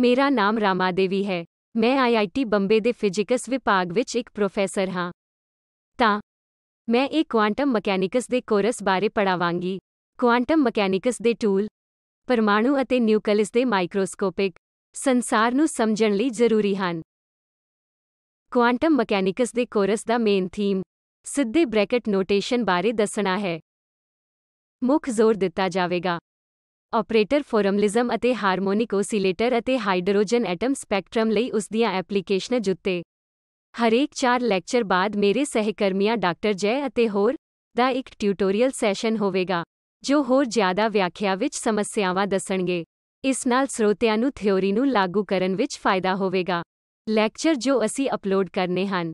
ਮੇਰਾ ਨਾਮ ਰਾਮਾ ਦੇਵੀ ਹੈ ਮੈਂ ਆਈਆਈਟੀ ਬੰਬੇ ਦੇ ਫਿਜ਼ਿਕਸ ਵਿਭਾਗ ਵਿੱਚ ਇੱਕ ਪ੍ਰੋਫੈਸਰ ਹਾਂ ਤਾਂ ਮੈਂ ਇਹ ਕੁਆਂਟਮ ਮਕੈਨਿਕਸ ਦੇ ਕੋਰਸ ਬਾਰੇ ਪੜਾਵਾਂਗੀ ਕੁਆਂਟਮ ਮਕੈਨਿਕਸ ਦੇ ਟੂਲ ਪਰਮਾਣੂ ਅਤੇ ਨਿਊਕਲੀਅਸ ਦੇ ਮਾਈਕਰੋਸਕੋਪਿਕ ਸੰਸਾਰ ਨੂੰ ਸਮਝਣ ਲਈ ਜ਼ਰੂਰੀ ਹਨ ਕੁਆਂਟਮ ਮਕੈਨਿਕਸ ਦੇ ਕੋਰਸ ਦਾ ਮੇਨ ਥੀਮ ਸਿੱਧੇ ਬ੍ਰੈਕਟ ਨੋਟੇਸ਼ਨ ਬਾਰੇ ਦੱਸਣਾ ਹੈ ਮੁੱਖ ਜ਼ੋਰ ਦਿੱਤਾ ਜਾਵੇਗਾ ਆਪਰੇਟਰ ਫੋਰਮਲਿਜ਼ਮ ਅਤੇ ਹਾਰਮੋਨਿਕ ਓਸੀਲੇਟਰ ਅਤੇ ਹਾਈਡਰੋਜਨ ਐਟਮ ਸਪੈਕਟ੍ਰਮ ਲਈ ਉਸ ਦੀਆਂ ਐਪਲੀਕੇਸ਼ਨਾਂ ਜੁੱਤੇ ਹਰੇਕ 4 ਲੈਕਚਰ ਬਾਅਦ ਮੇਰੇ ਸਹਿਕਰਮੀਆਂ ਡਾਕਟਰ ਜੈ ਅਤੇ ਹੋਰ ਦਾ ਇੱਕ ਟਿਊਟੋਰੀਅਲ ਸੈਸ਼ਨ ਹੋਵੇਗਾ ਜੋ ਹੋਰ ਜ਼ਿਆਦਾ ਵਿਆਖਿਆ ਵਿੱਚ ਸਮੱਸਿਆਵਾਂ ਦੱਸਣਗੇ ਇਸ ਨਾਲ ਸਰੋਤਿਆਂ ਨੂੰ ਥਿਉਰੀ ਨੂੰ ਲਾਗੂ ਕਰਨ ਵਿੱਚ ਫਾਇਦਾ ਹੋਵੇਗਾ ਲੈਕਚਰ ਜੋ ਅਸੀਂ ਅਪਲੋਡ ਕਰਨੇ ਹਨ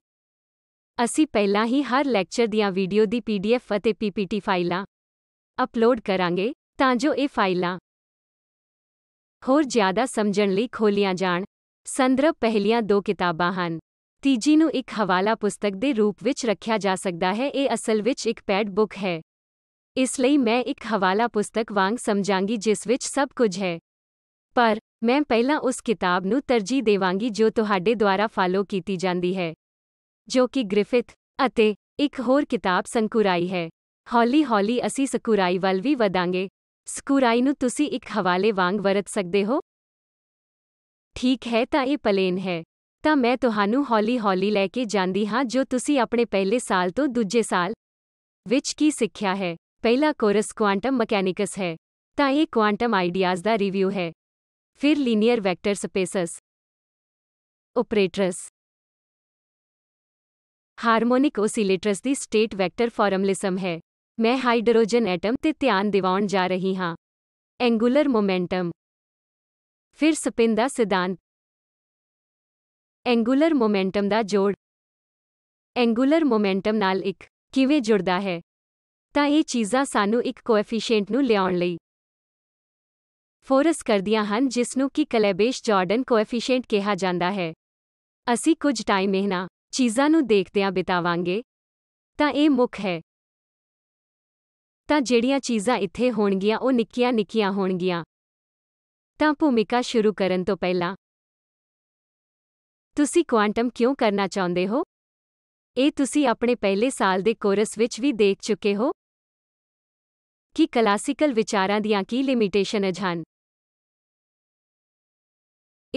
ਅਸੀਂ ਪਹਿਲਾਂ ਹੀ ਹਰ ਲੈਕਚਰ ਦੀਆਂ ਵੀਡੀਓ ਦੀ ਪੀਡੀਐਫ ਅਤੇ ਪੀਪੀਟੀ ਫਾਈਲਾਂ ਅਪਲੋਡ ਕਰਾਂਗੇ ਤਾਂ ਜੋ ਇਹ ਫਾਈਲਾਂ ਹੋਰ ਜ਼ਿਆਦਾ ਸਮਝਣ ਲਈ ਖੋਲੀਆਂ ਜਾਣ ਸੰਦਰਭ ਪਹਿਲੀਆਂ ਦੋ ਕਿਤਾਬਾਂ ਹਨ ਤੀਜੀ ਨੂੰ ਇੱਕ ਹਵਾਲਾ ਪੁਸਤਕ ਦੇ ਰੂਪ ਵਿੱਚ ਰੱਖਿਆ ਜਾ ਸਕਦਾ ਹੈ ਇਹ ਅਸਲ ਵਿੱਚ ਇੱਕ ਪੈਡ ਬੁੱਕ ਹੈ ਇਸ ਲਈ ਮੈਂ ਇੱਕ ਹਵਾਲਾ ਪੁਸਤਕ ਵਾਂਗ ਸਮਝਾਂਗੀ ਜਿਸ ਵਿੱਚ ਸਭ ਕੁਝ ਹੈ ਪਰ ਮੈਂ ਪਹਿਲਾਂ ਉਸ ਕਿਤਾਬ ਨੂੰ ਤਰਜੀਹ ਦੇਵਾਂਗੀ ਜੋ ਤੁਹਾਡੇ ਦੁਆਰਾ ਫਾਲੋ ਕੀਤੀ ਜਾਂਦੀ ਹੈ ਜੋ ਕਿ ਗ੍ਰਿਫਿਥ ਅਤੇ ਇੱਕ ਹੋਰ ਕਿਤਾਬ ਸੰਕੁਰਾਈ ਹੈ ਹੌਲੀ ਹੌਲੀ ਅਸੀਂ ਸਕੁਰਾਈ ਵੱਲ ਵੀ ਵਧਾਂਗੇ ਸਕੂਰਾਈ ਨੂੰ ਤੁਸੀਂ ਇੱਕ ਹਵਾਲੇ ਵਾਂਗ ਵਰਤ ਸਕਦੇ ਹੋ ਠੀਕ ਹੈ ਤਾਂ ਇਹ ਪਲੇਨ ਹੈ ਤਾਂ ਮੈਂ ਤੁਹਾਨੂੰ ਹੌਲੀ-ਹੌਲੀ ਲੈ ਕੇ ਜਾਂਦੀ ਹਾਂ ਜੋ ਤੁਸੀਂ ਆਪਣੇ ਪਹਿਲੇ ਸਾਲ ਤੋਂ ਦੂਜੇ ਸਾਲ ਵਿੱਚ ਕੀ ਸਿੱਖਿਆ ਹੈ ਪਹਿਲਾ ਕੋਰਸ ਕੁਆਂਟਮ ਮਕੈਨਿਕਸ ਹੈ ਤਾਂ ਇਹ ਕੁਆਂਟਮ ਆਈਡੀਆਜ਼ ਦਾ ਰਿਵਿਊ ਹੈ ਫਿਰ linear vector spaces operators harmonic oscillators ਦੀ ਸਟੇਟ ਵੈਕਟਰ ਫਾਰਮਲਿਸਮ ਹੈ ਮੈਂ ਹਾਈਡਰੋਜਨ ਐਟਮ ਤੇ ਧਿਆਨ ਦਿਵਾਉਣ ਜਾ ਰਹੀ ਹਾਂ ਐਂਗੂਲਰ ਮੋਮੈਂਟਮ ਫਿਰ ਸਪਿਨ ਦਾ ਸਿਧਾਂਤ ਐਂਗੂਲਰ ਮੋਮੈਂਟਮ ਦਾ ਜੋੜ ਐਂਗੂਲਰ ਮੋਮੈਂਟਮ ਨਾਲ ਇੱਕ ਕਿਵੇਂ ਜੁੜਦਾ ਹੈ ਤਾਂ ਇਹ ਚੀਜ਼ਾਂ ਸਾਨੂੰ ਇੱਕ ਕੋਐਫੀਸ਼ੀਐਂਟ ਨੂੰ ਲਿਆਉਣ ਲਈ ਫੋਰਸ ਕਰਦੀਆਂ ਹਨ ਜਿਸ ਨੂੰ ਕਿ ਕਲੇਬੇਸ਼ ਜਾਰਡਨ ਕੋਐਫੀਸ਼ੀਐਂਟ ਕਿਹਾ ਜਾਂਦਾ ਹੈ ਅਸੀਂ ਕੁਝ ਟਾਈਮ ਇਹਨਾਂ ਚੀਜ਼ਾਂ ਨੂੰ ਦੇਖਦਿਆਂ ਬਿਤਾਵਾਂਗੇ ਤਾਂ ਇਹ ਮੁੱਖ ਹੈ ਤਾਂ ਜਿਹੜੀਆਂ ਚੀਜ਼ਾਂ ਇੱਥੇ ਹੋਣਗੀਆਂ ਉਹ ਨਿੱਕੀਆਂ-ਨਿੱਕੀਆਂ ਹੋਣਗੀਆਂ ਤਾਂ ਭੂਮਿਕਾ ਸ਼ੁਰੂ ਕਰਨ ਤੋਂ ਪਹਿਲਾਂ ਤੁਸੀਂ ਕੁਆਂਟਮ ਕਿਉਂ ਕਰਨਾ ਚਾਹੁੰਦੇ ਹੋ ਇਹ ਤੁਸੀਂ ਆਪਣੇ ਪਹਿਲੇ ਸਾਲ ਦੇ ਕੋਰਸ ਵਿੱਚ ਵੀ ਦੇਖ ਚੁੱਕੇ ਹੋ ਕਿ ਕਲਾਸੀਕਲ ਵਿਚਾਰਾਂ ਦੀਆਂ ਕੀ ਲਿਮਿਟੇਸ਼ਨਜ਼ ਹਨ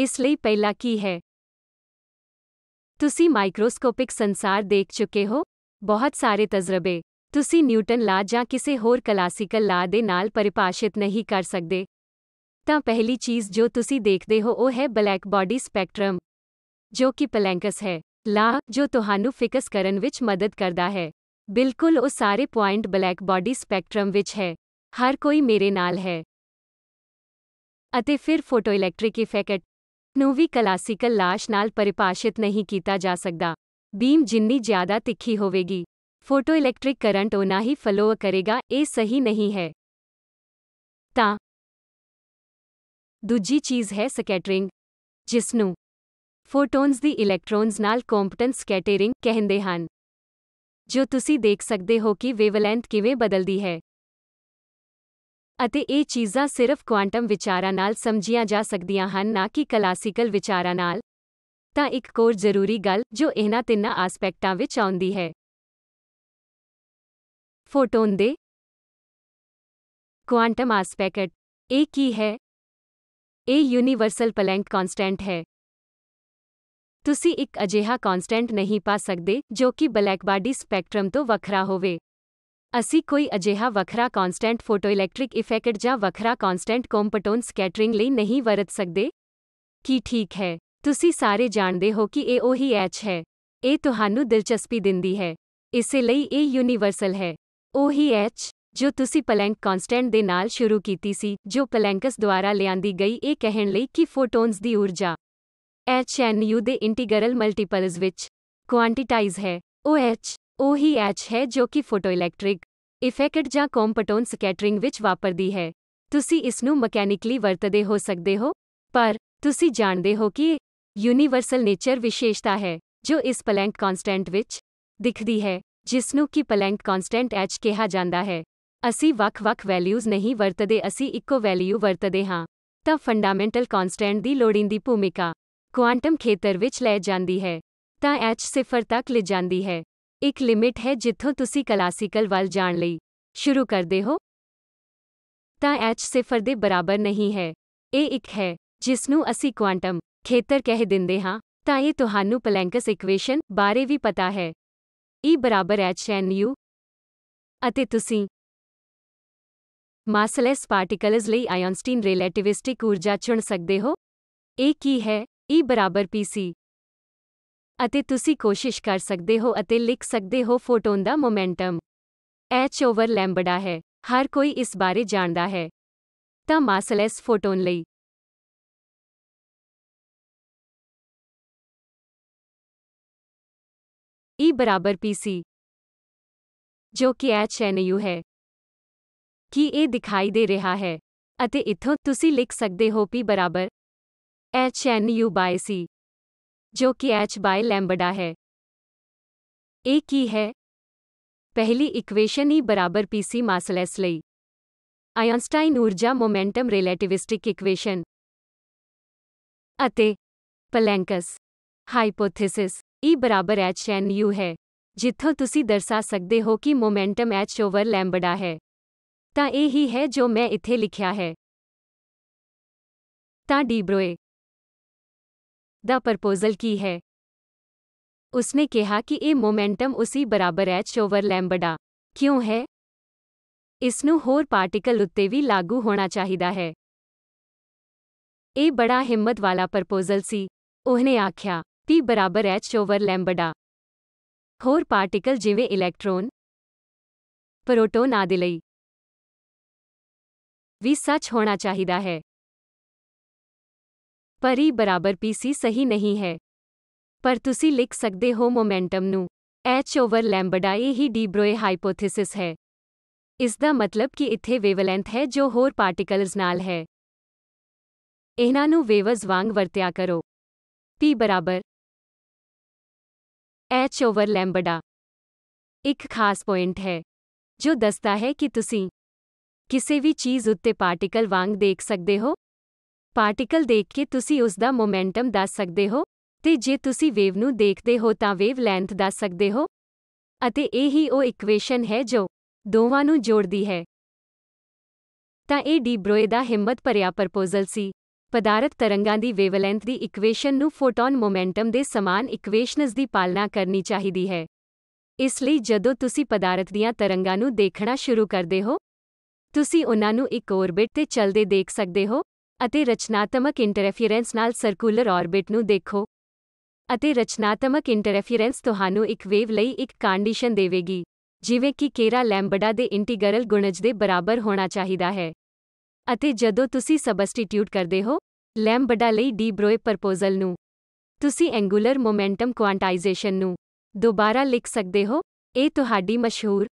ਇਸ ਲਈ ਪਹਿਲਾ ਕੀ ਹੈ ਤੁਸੀਂ ਮਾਈਕਰੋਸਕੋਪਿਕ ਸੰਸਾਰ ਦੇਖ ਚੁੱਕੇ ਹੋ ਬਹੁਤ ਸਾਰੇ ਤਜਰਬੇ ਤੁਸੀਂ ਨਿਊਟਨ ਲਾ ਜਾਂ ਕਿਸੇ ਹੋਰ ਕਲਾਸੀਕਲ ਲਾ ਦੇ ਨਾਲ ਪਰਿਭਾਸ਼ਿਤ ਨਹੀਂ ਕਰ ਸਕਦੇ ਤਾਂ ਪਹਿਲੀ ਚੀਜ਼ ਜੋ ਤੁਸੀਂ ਦੇਖਦੇ ਹੋ ਉਹ ਹੈ ਬਲੈਕ ਬਾਡੀ ਸਪੈਕਟ੍ਰਮ ਜੋ ਕਿ ਪਲੈਂਕਸ ਹੈ ਲਾ ਜੋ ਤੁਹਾਨੂੰ ਫਿਕਸ ਕਰਨ ਵਿੱਚ ਮਦਦ ਕਰਦਾ ਹੈ ਬਿਲਕੁਲ ਉਹ ਸਾਰੇ ਪੁਆਇੰਟ ਬਲੈਕ ਬਾਡੀ ਸਪੈਕਟ੍ਰਮ ਵਿੱਚ ਹੈ ਹਰ ਕੋਈ ਮੇਰੇ ਨਾਲ ਹੈ ਅਤੇ ਫਿਰ ਫੋਟੋਇਲੈਕਟ੍ਰਿਕ ਇਫੈਕਟ ਨੂੰ ਵੀ ਕਲਾਸੀਕਲ ਲਾਸ਼ ਨਾਲ ਪਰਿਭਾਸ਼ਿਤ ਨਹੀਂ ਕੀਤਾ ਜਾ ਸਕਦਾ ਬੀਮ ਜਿੰਨੀ ਜ਼ਿਆਦਾ ਤਿੱਖੀ ਹੋਵੇਗੀ फोटोइलेक्ट्रिक करंट उना ਹੀ ਫਲੋ ਕਰੇਗਾ ਇਹ ਸਹੀ ਨਹੀਂ ਹੈ ਤਾਂ ਦੂਜੀ ਚੀਜ਼ ਹੈ ਸਕੈਟਰਿੰਗ ਜਿਸ ਨੂੰ ਫੋਟੋਨਸ ਦੀ ਇਲੈਕਟ੍ਰੋਨਸ ਨਾਲ ਕੰਪਟੈਂਸ ਸਕੈਟਰਿੰਗ ਕਹਿੰਦੇ ਹਨ ਜੋ ਤੁਸੀਂ ਦੇਖ ਸਕਦੇ ਹੋ ਕਿ ਵੇਵਲੈਂਥ ਕਿਵੇਂ ਬਦਲਦੀ ਹੈ ਅਤੇ ਇਹ ਚੀਜ਼ਾਂ ਸਿਰਫ ਕੁਆਂਟਮ ਵਿਚਾਰਾਂ ਨਾਲ ਸਮਝੀਆਂ ਜਾ ਸਕਦੀਆਂ ਹਨ ਨਾ ਕਿ ਕਲਾਸਿਕਲ ਵਿਚਾਰਾਂ ਨਾਲ ਤਾਂ ਇੱਕ ਕੋਰ ਜ਼ਰੂਰੀ ਗੱਲ ਜੋ ਇਹਨਾਂ ਤਿੰਨਾਂ ਐਸਪੈਕਟਾਂ ਵਿੱਚ ਆਉਂਦੀ ਹੈ फोटोन दे क्वांटम आस्पेक्ट ए की है ए यूनिवर्सल पलेंक कांस्टेंट है तुसी एक अजिहा कांस्टेंट नहीं पा सकते जो कि ब्लैकबॉडी स्पैक्ट्रम तो वखरा होवे असी कोई अजिहा वखरा कांस्टेंट फोटोइलैक्ट्रिक इफेक्ट ज वखरा कांस्टेंट कॉम्पटोन स्कैटरिंग ले नहीं वरत सकते कि ठीक है तुसी सारे जानते हो कि ए ओही एच है ए तुहानू दिलचस्पी दिंदी है इसलिए लई यूनिवर्सल है ਉਹੀ ਐਚ ਜੋ ਤੁਸੀਂ ਪਲੈਂਕ ਕਨਸਟੈਂਟ ਦੇ ਨਾਲ ਸ਼ੁਰੂ ਕੀਤੀ ਸੀ ਜੋ ਪਲੈਂਕਸ ਦੁਆਰਾ ਲਿਆਂਦੀ ਗਈ ਇਹ ਕਹਿਣ ਲਈ ਕਿ ਫੋਟੋਨਸ ਦੀ ਊਰਜਾ ਐਚ ਐਨ ਯੂ ਦੇ ਇੰਟੀਗਰਲ ਮਲਟੀਪਲਸ ਵਿੱਚ ਕੁਆਂਟੀਟਾਈਜ਼ ਹੈ ਉਹ ਐਚ ਉਹੀ ਐਚ ਹੈ ਜੋ ਕਿ ਫੋਟੋਇਲੈਕਟ੍ਰਿਕ ਇਫੈਕਟ ਜਾਂ ਕੰਪਟੋਨ ਸਕੈਟਰਿੰਗ ਵਿੱਚ ਵਾਪਰਦੀ ਹੈ ਤੁਸੀਂ ਇਸ ਨੂੰ ਮਕੈਨਿਕਲੀ ਵਰਤਦੇ ਹੋ ਸਕਦੇ ਹੋ ਪਰ ਤੁਸੀਂ ਜਾਣਦੇ ਹੋ ਕਿ ਯੂਨੀਵਰਸਲ ਨੇਚਰ ਵਿਸ਼ੇਸ਼ਤਾ ਹੈ ਜੋ ਇਸ ਪਲੈਂਕ ਕਨਸਟੈਂਟ ਵਿੱਚ ਦਿਖਦੀ ਹੈ ਜਿਸ ਨੂੰ ਕਿ ਪਲੈਂਕ ਕਨਸਟੈਂਟ ਐਚ ਕਿਹਾ ਜਾਂਦਾ ਹੈ ਅਸੀਂ ਵੱਖ-ਵੱਖ ਵੈਲਿਊਜ਼ ਨਹੀਂ ਵਰਤਦੇ ਅਸੀਂ ਇੱਕੋ ਵੈਲਿਊ ਵਰਤਦੇ ਹਾਂ ਤਾਂ ਫੰਡਾਮੈਂਟਲ ਕਨਸਟੈਂਟ ਦੀ ਲੋੜੀਂਦੀ ਭੂਮਿਕਾ ਕੁਆਂਟਮ ਖੇਤਰ ਵਿੱਚ ਲੈ ਜਾਂਦੀ ਹੈ ਤਾਂ ਐਚ ਸਿਫਰ ਤੱਕ ਲੈ ਜਾਂਦੀ ਹੈ ਇੱਕ ਲਿਮਿਟ ਹੈ ਜਿੱਥੋਂ ਤੁਸੀਂ ਕਲਾਸਿਕਲ ਵੱਲ ਜਾਣ ਲਈ ਸ਼ੁਰੂ ਕਰਦੇ ਹੋ ਤਾਂ ਐਚ ਸਿਫਰ ਦੇ ਬਰਾਬਰ ਨਹੀਂ ਹੈ ਇਹ ਇੱਕ ਹੈ ਜਿਸ ਨੂੰ ਅਸੀਂ ਕੁਆਂਟਮ ਖੇਤਰ ਕਹਿ ਦਿੰਦੇ ਹਾਂ ਤਾਂ ਇਹ ਤੁਹਾਨੂੰ ਪਲੈਂਕਸ ਇਕੁਏਸ਼ਨ ਬਾਰੇ ਵੀ ਪਤਾ ਹੈ E ਬਰਾਬਰ HNU ਅਤੇ ਤੁਸੀਂ ਮਾਸਲੈਸ ਪਾਰਟੀਕਲਸ ਲਈ ਆਇਨਸਟਾਈਨ ਰਿਲੇਟਿਵਿਸਟਿਕ ਊਰਜਾ ਚੁਣ ਸਕਦੇ ਹੋ ਇਹ ਕੀ ਹੈ E ਬਰਾਬਰ PC ਅਤੇ ਤੁਸੀਂ ਕੋਸ਼ਿਸ਼ ਕਰ ਸਕਦੇ ਹੋ ਅਤੇ ਲਿਖ ਸਕਦੇ ਹੋ ਫੋਟੋਨ ਦਾ ਮੋਮੈਂਟਮ h ਓਵਰ ਲੈਂਬਡਾ ਹੈ ਹਰ ਕੋਈ ਇਸ ਬਾਰੇ ਜਾਣਦਾ ਹੈ ਤਾਂ ਮਾਸਲੈਸ ਫੋਟੋਨ ਲਈ E बराबर PC ਜੋ ਕਿ HNU ਹੈ ਕੀ ਇਹ ਦਿਖਾਈ ਦੇ ਰਿਹਾ ਹੈ ਅਤੇ ਇਥੋਂ ਤੁਸੀਂ ਲਿਖ ਸਕਦੇ ਹੋ P ਬਰਾਬਰ HNU/C ਜੋ ਕਿ H by lambda ਹੈ ਇਹ ਕੀ ਹੈ ਪਹਿਲੀ ਇਕੁਏਸ਼ਨ E ਬਰਾਬਰ PC ਮਾਸਲੈਸ ਲਈ ਆਇਨਸਟਾਈਨ ਊਰਜਾ ਮੋਮੈਂਟਮ ਰਿਲੇਟਿਵਿਸਟਿਕ ਇਕੁਏਸ਼ਨ ਅਤੇ ਪਲੈਂਕਸ ਹਾਈਪੋਥੀਸਿਸ ई e बराबर एच एन यू है जिथों तुम दर्शा सकते हो कि मोमेंटम एच ओवर लैम्बड़ा है तो यही है जो मैं इतने लिखा है तो डीब्रोए द प्रपोजल की है उसने कहा कि यह मोमेंटम उसी बराबर एच ओवर लैम्बड़ा क्यों है इसनू होर पार्टिकल उत्ते भी लागू होना चाहिदा है ए बड़ा हिम्मत वाला प्रपोजल सी उन्हें आख्या T ਬਰਾਬਰ h ਓਵਰ ਲੈਂਬਡਾ ਹੋਰ ਪਾਰਟੀਕਲ ਜਿਵੇਂ ਇਲੈਕਟ੍ਰੋਨ ਪ੍ਰੋਟੋਨ ਆਦਿ ਲਈ ਵੀ ਸੱਚ ਹੋਣਾ ਚਾਹੀਦਾ ਹੈ ਪਰ E ਬਰਾਬਰ PC ਸਹੀ ਨਹੀਂ ਹੈ ਪਰ ਤੁਸੀਂ ਲਿਖ ਸਕਦੇ ਹੋ ਮੋਮੈਂਟਮ ਨੂੰ h ਓਵਰ ਲੈਂਬਡਾ ਇਹ ਹੀ ਡੀ ਬ੍ਰੋਏ ਹਾਈਪੋਥੀਸਿਸ ਹੈ ਇਸ ਦਾ ਮਤਲਬ ਕਿ ਇੱਥੇ ਵੇਵਲੈਂਥ ਹੈ ਜੋ ਹੋਰ ਪਾਰਟੀਕਲਸ ਨਾਲ ਹੈ ਇਹਨਾਂ ਨੂੰ ਵੇਵਜ਼ ਵਾਂਗ ਵਰਤਿਆ ਕਰੋ p ਬਰਾਬਰ ਐਚ ਓਵਰ ਲੈਂਬਡਾ ਇੱਕ ਖਾਸ ਪੁਆਇੰਟ ਹੈ ਜੋ ਦੱਸਦਾ ਹੈ ਕਿ ਤੁਸੀਂ ਕਿਸੇ ਵੀ ਚੀਜ਼ ਉੱਤੇ ਪਾਰਟੀਕਲ ਵਾਂਗ ਦੇਖ ਸਕਦੇ ਹੋ ਪਾਰਟੀਕਲ ਦੇਖ ਕੇ ਤੁਸੀਂ ਉਸ ਦਾ ਮੋਮੈਂਟਮ ਦੱਸ ਸਕਦੇ ਹੋ ਤੇ ਜੇ ਤੁਸੀਂ ਵੇਵ ਨੂੰ ਦੇਖਦੇ ਹੋ ਤਾਂ ਵੇਵ ਲੈਂਥ ਦੱਸ ਸਕਦੇ ਹੋ ਅਤੇ ਇਹ ਹੀ ਉਹ ਇਕੁਏਸ਼ਨ ਹੈ ਜੋ ਦੋਵਾਂ ਨੂੰ ਜੋੜਦੀ ਹੈ ਤਾਂ ਇਹ ਡੀ ਬ੍ਰੋਏ ਦਾ ਹਿੰਮਤ ਭਰਿਆ ਪ੍ਰਪੋਜ਼ਲ ਸੀ ਪਦਾਰਥ ਤਰੰਗਾਂ ਦੀ ਵੇਵਲੈਂਥ ਦੀ ਇਕੁਏਸ਼ਨ ਨੂੰ ਫੋਟੌਨ ਮੋਮੈਂਟਮ ਦੇ ਸਮਾਨ ਇਕੁਏਸ਼ਨਸ ਦੀ ਪਾਲਣਾ ਕਰਨੀ ਚਾਹੀਦੀ ਹੈ ਇਸ ਲਈ ਜਦੋਂ ਤੁਸੀਂ ਪਦਾਰਥ ਦੀਆਂ ਤਰੰਗਾਂ ਨੂੰ ਦੇਖਣਾ ਸ਼ੁਰੂ ਕਰਦੇ ਹੋ ਤੁਸੀਂ ਉਹਨਾਂ ਨੂੰ ਇੱਕ ਔਰਬਿਟ ਤੇ ਚਲਦੇ ਦੇਖ ਸਕਦੇ ਹੋ ਅਤੇ ਰਚਨਾਤਮਕ ਇੰਟਰਫੀਰੈਂਸ ਨਾਲ ਸਰਕੂਲਰ ਔਰਬਿਟ ਨੂੰ ਦੇਖੋ ਅਤੇ ਰਚਨਾਤਮਕ ਇੰਟਰਫੀਰੈਂਸ ਤੁਹਾਨੂੰ ਇੱਕ ਵੇਵ ਲਈ ਇੱਕ ਕੰਡੀਸ਼ਨ ਦੇਵੇਗੀ ਜਿਵੇਂ ਕਿ ਕੇਰਾ ਲੈਂਬਡਾ ਦੇ ਇੰਟੀਗਰਲ ਗੁਣਜ ਦੇ ਬਰਾਬਰ ਹੋਣਾ ਚਾਹੀਦਾ ਹੈ ਅਤੇ ਜਦੋਂ ਤੁਸੀਂ ਸਬਸਟੀਟਿਊਟ ਕਰਦੇ ਹੋ ਲੈਂਬਡਾ ਲਈ ਡੀ ਬ੍ਰੋਏ ਪ੍ਰਪੋਜ਼ਲ ਨੂੰ ਤੁਸੀਂ ਐਂਗੂਲਰ ਮੋਮੈਂਟਮ ਕੁਆਂਟਾਈਜੇਸ਼ਨ ਨੂੰ ਦੁਬਾਰਾ ਲਿਖ ਸਕਦੇ ਹੋ ਇਹ ਤੁਹਾਡੀ ਮਸ਼ਹੂਰ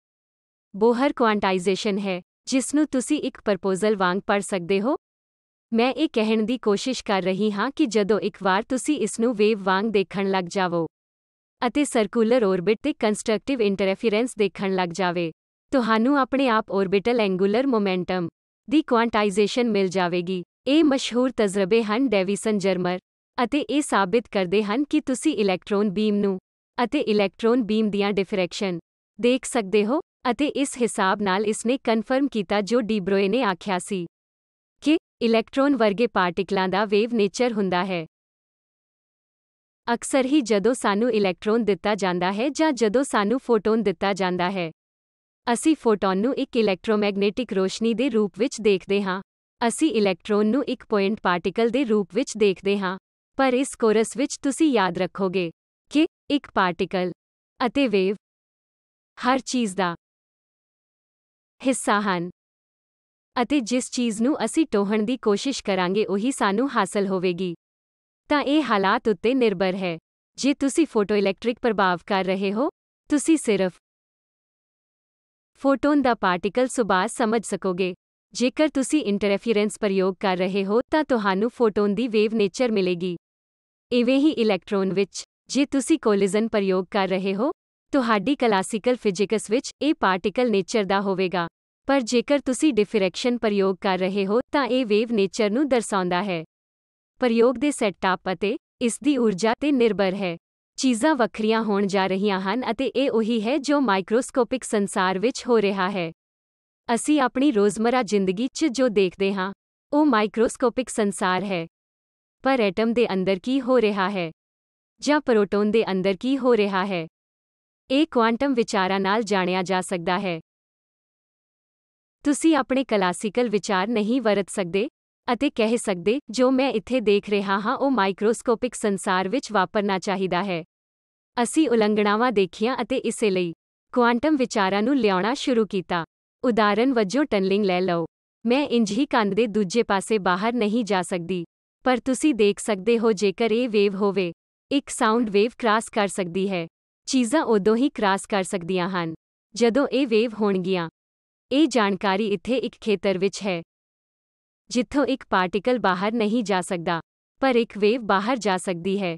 ਬੋਹਰ ਕੁਆਂਟਾਈਜੇਸ਼ਨ ਹੈ ਜਿਸ ਨੂੰ ਤੁਸੀਂ ਇੱਕ ਪ੍ਰਪੋਜ਼ਲ ਵਾਂਗ ਪੜ ਸਕਦੇ ਹੋ ਮੈਂ ਇਹ ਕਹਿਣ ਦੀ ਕੋਸ਼ਿਸ਼ ਕਰ ਰਹੀ ਹਾਂ ਕਿ ਜਦੋਂ ਇੱਕ ਵਾਰ ਤੁਸੀਂ ਇਸ ਨੂੰ ਵੇਵ ਵਾਂਗ ਦੇਖਣ ਲੱਗ ਜਾਵੋ ਅਤੇ ਸਰਕੂਲਰ ਔਰਬਿਟ ਤੇ ਕੰਸਟਰਕਟਿਵ ਇੰਟਰਫੀਰੈਂਸ ਦੇਖਣ ਲੱਗ ਜਾਵੇ ਤੁਹਾਨੂੰ ਆਪਣੇ ਆਪ ਔਰਬਿਟਲ ਐਂਗੂਲਰ ਮੋਮੈਂਟਮ ਦੀ ਕੁਆਂਟਾਈਜ਼ੇਸ਼ਨ ਮਿਲ ਜਾਵੇਗੀ ਇਹ ਮਸ਼ਹੂਰ ਤਜਰਬੇ ਹਨ ਡੇਵਿਸਨ ਜਰਮਰ ਅਤੇ ਇਹ ਸਾਬਿਤ ਕਰਦੇ ਹਨ ਕਿ ਤੁਸੀਂ ਇਲੈਕਟ੍ਰੋਨ ਬੀਮ ਨੂੰ ਅਤੇ ਇਲੈਕਟ੍ਰੋਨ ਬੀਮ ਦੀਆਂ ਡਿਫ੍ਰੈਕਸ਼ਨ ਦੇਖ ਸਕਦੇ ਹੋ ਅਤੇ ਇਸ ਹਿਸਾਬ ਨਾਲ ਇਸ ਨੇ ਕਨਫਰਮ ਕੀਤਾ ਜੋ ਡੀ ਬ੍ਰੋਏ ਨੇ ਆਖਿਆ ਸੀ ਕਿ ਇਲੈਕਟ੍ਰੋਨ ਵਰਗੇ ਪਾਰਟਿਕਲਾਂ ਦਾ ਵੇਵ ਨੇਚਰ ਹੁੰਦਾ ਹੈ ਅਕਸਰ ਹੀ ਜਦੋਂ ਸਾਨੂੰ ਇਲੈਕਟ੍ਰੋਨ ਦਿੱਤਾ ਜਾਂਦਾ ਹੈ ਜਾਂ ਜਦੋਂ ਸਾਨੂੰ ਫੋਟੋਨ ਦਿੱਤਾ ਜਾਂਦਾ ਹੈ ਅਸੀਂ ਫੋਟੋਨ ਨੂੰ ਇੱਕ ਇਲੈਕਟ੍ਰੋਮੈਗਨੇਟਿਕ ਰੋਸ਼ਨੀ ਦੇ ਰੂਪ ਵਿੱਚ ਦੇਖਦੇ ਹਾਂ ਅਸੀਂ ਇਲੈਕਟ੍ਰੋਨ ਨੂੰ ਇੱਕ ਪੁਆਇੰਟ ਪਾਰਟੀਕਲ ਦੇ ਰੂਪ ਵਿੱਚ ਦੇਖਦੇ ਹਾਂ ਪਰ ਇਸ ਕੋਰਸ ਵਿੱਚ ਤੁਸੀਂ ਯਾਦ ਰੱਖੋਗੇ ਕਿ ਇੱਕ ਪਾਰਟੀਕਲ ਅਤੇ ਵੇਵ ਹਰ ਚੀਜ਼ ਦਾ ਹਿੱਸਾ ਹਨ ਅਤੇ ਜਿਸ ਚੀਜ਼ ਨੂੰ ਅਸੀਂ ਟੋਹਣ ਦੀ ਕੋਸ਼ਿਸ਼ ਕਰਾਂਗੇ ਉਹੀ ਸਾਨੂੰ ਹਾਸਲ ਹੋਵੇਗੀ ਤਾਂ ਇਹ ਹਾਲਾਤ ਉੱਤੇ ਨਿਰਭਰ ਹੈ ਜੇ ਤੁਸੀਂ ਫੋਟੋਇਲੈਕਟ੍ਰਿਕ ਪ੍ਰਭਾਵ ਕਰ ਰਹੇ ਹੋ ਤੁਸੀਂ ਸਿਰਫ ਫੋਟੋਨ ਦਾ ਪਾਰਟੀਕਲ ਸੁਭਾਅ ਸਮਝ ਸਕੋਗੇ ਜੇਕਰ ਤੁਸੀਂ ਇੰਟਰਫੀਰੈਂਸ ਪ੍ਰਯੋਗ ਕਰ ਰਹੇ ਹੋ ਤਾਂ ਤੁਹਾਨੂੰ ਫੋਟੋਨ ਦੀ ਵੇਵ ਨੇਚਰ ਮਿਲੇਗੀ ਇਵੇਂ ਹੀ ਇਲੈਕਟ੍ਰੋਨ ਵਿੱਚ ਜੇ ਤੁਸੀਂ ਕੋਲਿਜ਼ਨ ਪ੍ਰਯੋਗ ਕਰ ਰਹੇ ਹੋ ਤੁਹਾਡੀ ਕਲਾਸਿਕਲ ਫਿਜ਼ਿਕਸ ਵਿੱਚ ਇਹ ਪਾਰਟੀਕਲ ਨੇਚਰ ਦਾ ਹੋਵੇਗਾ ਪਰ ਜੇਕਰ ਤੁਸੀਂ ਡਿਫਰੈਕਸ਼ਨ ਪ੍ਰਯੋਗ ਕਰ ਰਹੇ ਹੋ ਤਾਂ ਇਹ ਵੇਵ ਨੇਚਰ ਨੂੰ ਦਰਸਾਉਂਦਾ ਹੈ ਪ੍ਰਯੋਗ ਦੇ ਸੈਟਅਪ ਅਤੇ ਇਸ ਦੀ ਊਰਜਾ ਤੇ ਨਿਰਭਰ ਹੈ ਚੀਜ਼ਾਂ ਵੱਖਰੀਆਂ ਹੋਣ ਜਾ ਰਹੀਆਂ ਹਨ ਅਤੇ ਇਹ ਉਹੀ ਹੈ ਜੋ ਮਾਈਕਰੋਸਕੋਪਿਕ ਸੰਸਾਰ ਵਿੱਚ ਹੋ ਰਿਹਾ ਹੈ ਅਸੀਂ ਆਪਣੀ ਰੋਜ਼ਮਰਾ ਜ਼ਿੰਦਗੀ 'ਚ ਜੋ ਦੇਖਦੇ ਹਾਂ ਉਹ ਮਾਈਕਰੋਸਕੋਪਿਕ ਸੰਸਾਰ ਹੈ ਪਰ ਐਟਮ ਦੇ ਅੰਦਰ ਕੀ ਹੋ ਰਿਹਾ ਹੈ ਜਾਂ ਪ੍ਰੋਟੋਨ ਦੇ ਅੰਦਰ ਕੀ ਹੋ ਰਿਹਾ ਹੈ ਇਹ ਕੁਆਂਟਮ ਵਿਚਾਰਾਂ ਨਾਲ ਜਾਣਿਆ ਜਾ ਸਕਦਾ ਹੈ ਤੁਸੀਂ ਆਪਣੇ ਕਲਾਸੀਕਲ ਵਿਚਾਰ ਨਹੀਂ ਵਰਤ ਸਕਦੇ ਅਤੇ ਕਹਿ ਸਕਦੇ ਜੋ ਮੈਂ ਇੱਥੇ ਦੇਖ ਰਿਹਾ ਹਾਂ ਉਹ ਮਾਈਕਰੋਸਕੋਪਿਕ ਸੰਸਾਰ ਵਿੱਚ ਵਾਪਰਨਾ ਚਾਹੀਦਾ ਹੈ ਅਸੀਂ ਉਲੰਘਣਾਵਾਂ ਦੇਖੀਆਂ ਅਤੇ ਇਸੇ ਲਈ ਕੁਆਂਟਮ ਵਿਚਾਰਾਂ ਨੂੰ ਲਿਆਉਣਾ ਸ਼ੁਰੂ ਕੀਤਾ ਉਦਾਹਰਨ ਵਜੋਂ ਟਨਲਿੰਗ ਲੈ ਲਓ ਮੈਂ ਇੰਜ ਹੀ ਕੰਨ ਦੇ ਦੂਜੇ ਪਾਸੇ ਬਾਹਰ ਨਹੀਂ ਜਾ ਸਕਦੀ ਪਰ ਤੁਸੀਂ ਦੇਖ ਸਕਦੇ ਹੋ ਜੇਕਰ ਇਹ ਵੇਵ ਹੋਵੇ ਇੱਕ ਸਾਊਂਡ ਵੇਵ ਕ੍ਰਾਸ ਕਰ ਸਕਦੀ ਹੈ ਚੀਜ਼ਾਂ ਉਦੋਂ ਹੀ ਕ੍ਰਾਸ ਕਰ ਸਕਦੀਆਂ ਹਨ ਜਦੋਂ ਇਹ ਵੇਵ ਹੋਣਗੀਆਂ ਇਹ ਜਾਣਕਾਰੀ ਇੱਥੇ ਇੱਕ ਖੇਤਰ ਵਿੱਚ ਹੈ ਜਿੱਥੋਂ ਇੱਕ ਪਾਰਟੀਕਲ ਬਾਹਰ ਨਹੀਂ ਜਾ ਸਕਦਾ ਪਰ ਇੱਕ ਵੇਵ ਬਾਹਰ ਜਾ ਸਕਦੀ ਹੈ